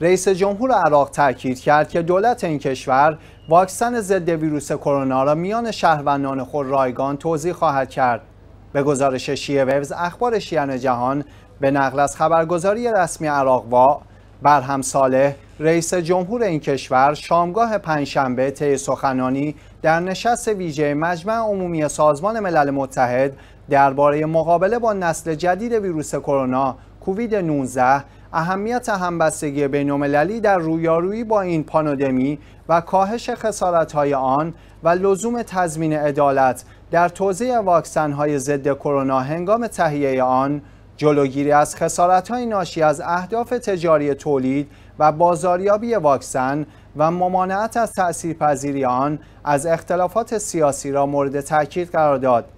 رئیس جمهور عراق تاکید کرد که دولت این کشور واکسن ضد ویروس کرونا را میان شهروندان خود رایگان توضیح خواهد کرد. به گزارش شیعه ویوز اخبار شیعن جهان به نقل از خبرگزاری رسمی عراق وا برهم صالح رئیس جمهور این کشور شامگاه پنجشنبه طی سخنانی در نشست ویژه مجمع عمومی سازمان ملل متحد درباره مقابله با نسل جدید ویروس کرونا کووید 19 اهمیت همبستگی بینالمللی در رویارویی با این پانودمی و کاهش خسارتهای آن و لزوم تضمین عدالت در توزیع واکسن‌های ضد کرونا هنگام تهیه آن جلوگیری از خسارتهای ناشی از اهداف تجاری تولید و بازاریابی واکسن و ممانعت از تأثیرپذیری آن از اختلافات سیاسی را مورد تاکید قرار داد.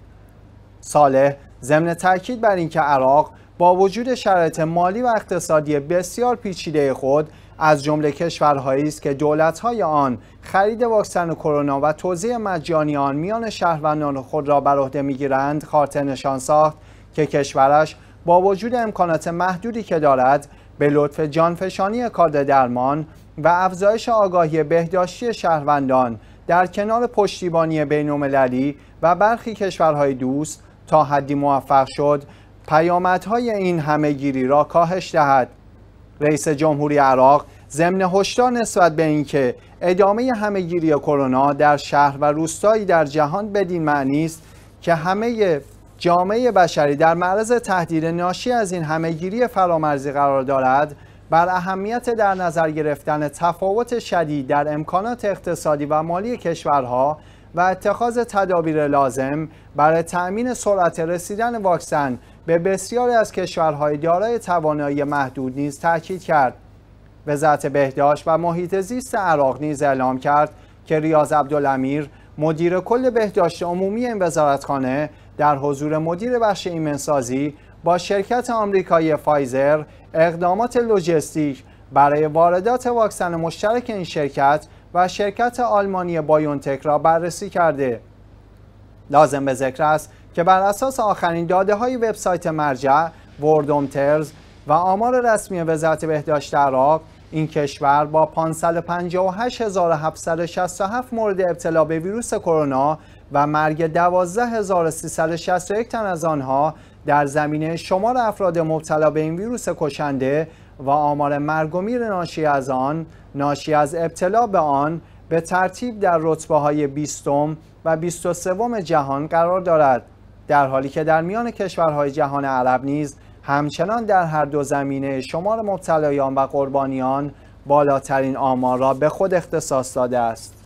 صالح ضمن تاکید بر اینکه عراق با وجود شرایط مالی و اقتصادی بسیار پیچیده خود از جمله کشورهایی است که دولت‌های آن خرید واکسن کرونا و توزیع مجانی آن میان شهروندان خود را بر عهده میگیرند خاطر نشان ساخت که کشورش با وجود امکانات محدودی که دارد به لطف جانفشانی کارد درمان و افزایش آگاهی بهداشتی شهروندان در کنار پشتیبانی بین‌المللی و برخی کشورهای دوست تا حدی موفق شد پیامدهای این همهگیری را کاهش دهد رئیس جمهوری عراق ضمن هشدار نسبت به اینکه ادامه همهگیری کرونا در شهر و روستایی در جهان بدین معنی است که همه جامعه بشری در معرض تهدید ناشی از این همهگیری فرامرزی قرار دارد بر اهمیت در نظر گرفتن تفاوت شدید در امکانات اقتصادی و مالی کشورها و اتخاذ تدابیر لازم برای تأمین سرعت رسیدن واکسن به بسیاری از کشورهای دارای توانایی محدود نیز تاکید کرد وزارت بهداشت و محیط زیست عراق نیز اعلام کرد که ریاض عبدالامیر مدیر کل بهداشت عمومی این وزارتخانه در حضور مدیر بخش ایمنسازی با شرکت آمریکایی فایزر اقدامات لوجستیک برای واردات واکسن مشترک این شرکت و شرکت آلمانی بایونتک را بررسی کرده. لازم به ذکر است که بر اساس آخرین داده های وبسایت مرجع ترز و آمار رسمی وزارت بهداشت عراق این کشور با 558767 مورد ابتلا به ویروس کرونا و مرگ 12361 تن از آنها در زمینه شمار افراد مبتلا به این ویروس کشنده و آمار مرگ و میر ناشی از آن ناشی از ابتلا به آن به ترتیب در رتبه های 20 و 23 جهان قرار دارد در حالی که در میان کشورهای جهان عرب نیز همچنان در هر دو زمینه شمار مبتلایان و قربانیان بالاترین آمار را به خود اختصاص داده است